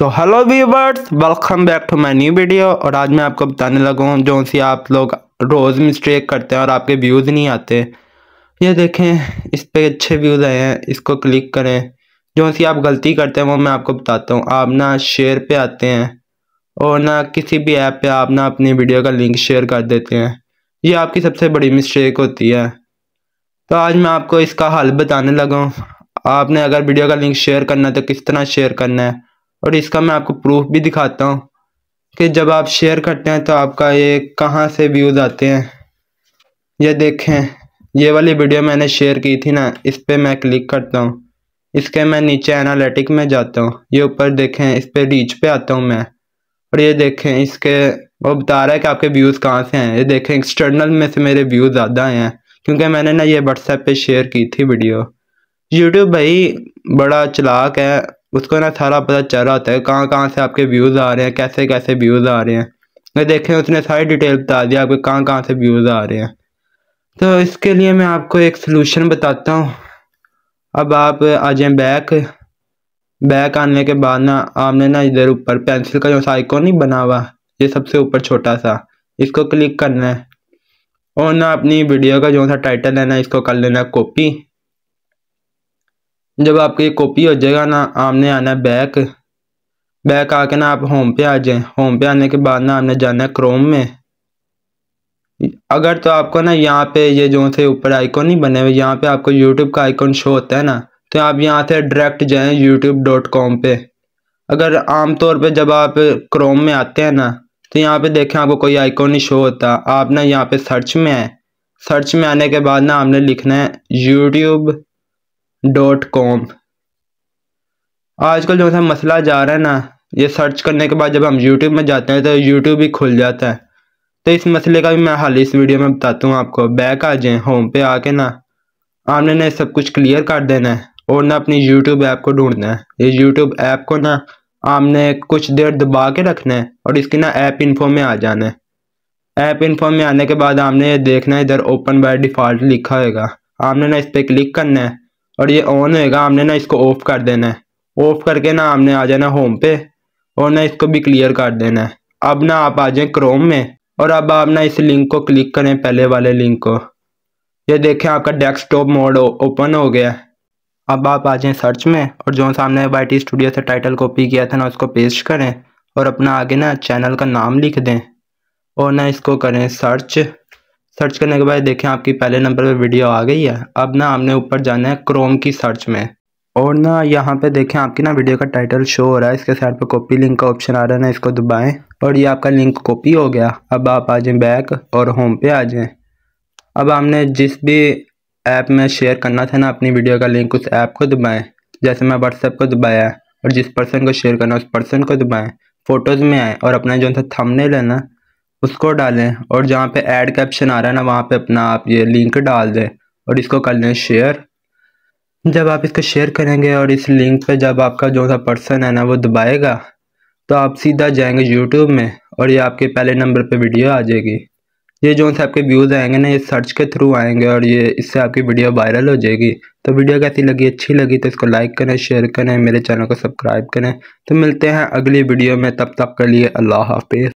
तो hello viewers welcome back to my new video और आज मैं आपको बताने लगा हूँ जो सी आप लोग रोज़ मिस्टेक करते हैं और आपके व्यूज़ नहीं आते ये देखें इस पर अच्छे व्यूज़ आए हैं इसको क्लिक करें जो सी आप गलती करते हैं वो मैं आपको बताता हूँ आप ना शेयर पे आते हैं और ना किसी भी ऐप पर आप ना अपनी वीडियो का लिंक शेयर कर देते हैं ये आपकी सबसे बड़ी मिस्टेक होती है तो आज मैं आपको इसका हल बताने लगा हूँ आपने अगर वीडियो का लिंक शेयर करना है तो किस तरह शेयर करना है और इसका मैं आपको प्रूफ भी दिखाता हूँ कि जब आप शेयर करते हैं तो आपका ये कहाँ से व्यूज़ आते हैं ये देखें ये वाली वीडियो मैंने शेयर की थी ना इस पर मैं क्लिक करता हूँ इसके मैं नीचे एनालिटिक में जाता हूँ ये ऊपर देखें इस पर रीच पे आता हूँ मैं और ये देखें इसके वो बता रहा है कि आपके व्यूज़ कहाँ से हैं ये देखें एक्सटर्नल में से मेरे व्यूज़ ज़्यादा हैं क्योंकि मैंने ना ये व्हाट्सएप पे शेयर की थी वीडियो यूट्यूब भाई बड़ा चलाक है उसको ना सारा पता चल रहा होता है कहाँ कहाँ से आपके व्यूज़ आ रहे हैं कैसे कैसे व्यूज़ आ रहे हैं मैं देखें उसने सारी डिटेल बता दिया आपके कहाँ कहाँ से व्यूज़ आ रहे हैं तो इसके लिए मैं आपको एक सोल्यूशन बताता हूँ अब आप आ जाए बैक बैक आने के बाद ना आपने ना इधर ऊपर पेंसिल का जो साइको नहीं बना हुआ ये सबसे ऊपर छोटा सा इसको क्लिक करना है और ना अपनी वीडियो का जो सा टाइटल है ना इसको कर लेना कॉपी जब आपकी कॉपी हो जाएगा ना आपने आना है बैक बैक आके ना आप होम पे आ जाएं होम पे आने के बाद ना आपने जाना है क्रोम में अगर तो आपको ना यहाँ पे ये जो थे ऊपर आइकॉन ही बने हुए यहाँ पे आपको यूट्यूब का आइकॉन शो होता है ना तो आप यहाँ से डायरेक्ट जाएं यूट्यूब डॉट कॉम पे अगर आमतौर पे जब आप क्रोम में आते हैं ना तो यहाँ पे देखें आपको कोई आइकॉन नहीं शो होता आप ना यहाँ पे सर्च में आए सर्च में आने के बाद ना आपने लिखना है यूट्यूब डॉट कॉम आजकल जो सा मसला जा रहा है ना ये सर्च करने के बाद जब हम यूट्यूब में जाते हैं तो यूट्यूब भी खुल जाता है तो इस मसले का भी मैं हाल इस वीडियो में बताता हूँ आपको बैक आ जाए होम पे आके ना आपने ना सब कुछ क्लियर कर देना है और ना अपनी यूट्यूब ऐप को ढूंढना है ये यूट्यूब ऐप को ना आपने कुछ देर दबा के रखना है और इसकी ना ऐप इन्फो में आ जाना है ऐप इन्फो में आने के बाद आपने ये देखना है इधर ओपन बाय डिफ़ॉल्ट लिखा होगा आपने ना इस पर क्लिक करना है और ये ऑन होएगा हमने ना इसको ऑफ कर देना है ऑफ करके ना हमने आ जाना होम पे और ना इसको भी क्लियर कर देना है अब ना आप आ जाए क्रोम में और अब आप ना इस लिंक को क्लिक करें पहले वाले लिंक को ये देखें आपका डेस्कटॉप मोड ओपन हो गया अब आप आ जाए सर्च में और जो सामने वाई टी स्टूडियो से टाइटल कॉपी किया था ना उसको पेस्ट करें और अपना आगे ना चैनल का नाम लिख दें और ना इसको करें सर्च सर्च करने के बाद देखें आपकी पहले नंबर पे वीडियो आ गई है अब ना हमने ऊपर जाना है क्रोम की सर्च में और ना यहाँ पे देखें आपकी ना वीडियो का टाइटल शो हो रहा है इसके साइड पे कॉपी लिंक का ऑप्शन आ रहा है ना इसको दबाएं और ये आपका लिंक कॉपी हो गया अब आप आ जाएं बैक और होम पे आ जाएं अब हमने जिस भी ऐप में शेयर करना था ना अपनी वीडियो का लिंक उस ऐप को दबाएं जैसे मैं व्हाट्सएप को दबाया और जिस पर्सन को शेयर करना उस पर्सन को दबाएँ फ़ोटोज़ में आएँ और अपना जो था थमने लेना उसको डालें और जहाँ पे ऐड कैप्शन आ रहा है ना वहाँ पे अपना आप ये लिंक डाल दें और इसको कर लें शेयर जब आप इसको शेयर करेंगे और इस लिंक पे जब आपका जो सा पर्सन है ना वो दबाएगा तो आप सीधा जाएंगे यूट्यूब में और ये आपके पहले नंबर पे वीडियो आ जाएगी ये जो से आपके व्यूज़ आएंगे ना ये सर्च के थ्रू आएंगे और ये इससे आपकी वीडियो वायरल हो जाएगी तो वीडियो कैसी लगी अच्छी लगी तो इसको लाइक करें शेयर करें मेरे चैनल को सब्सक्राइब करें तो मिलते हैं अगली वीडियो में तब तक के लिए अल्लाह हाफिज़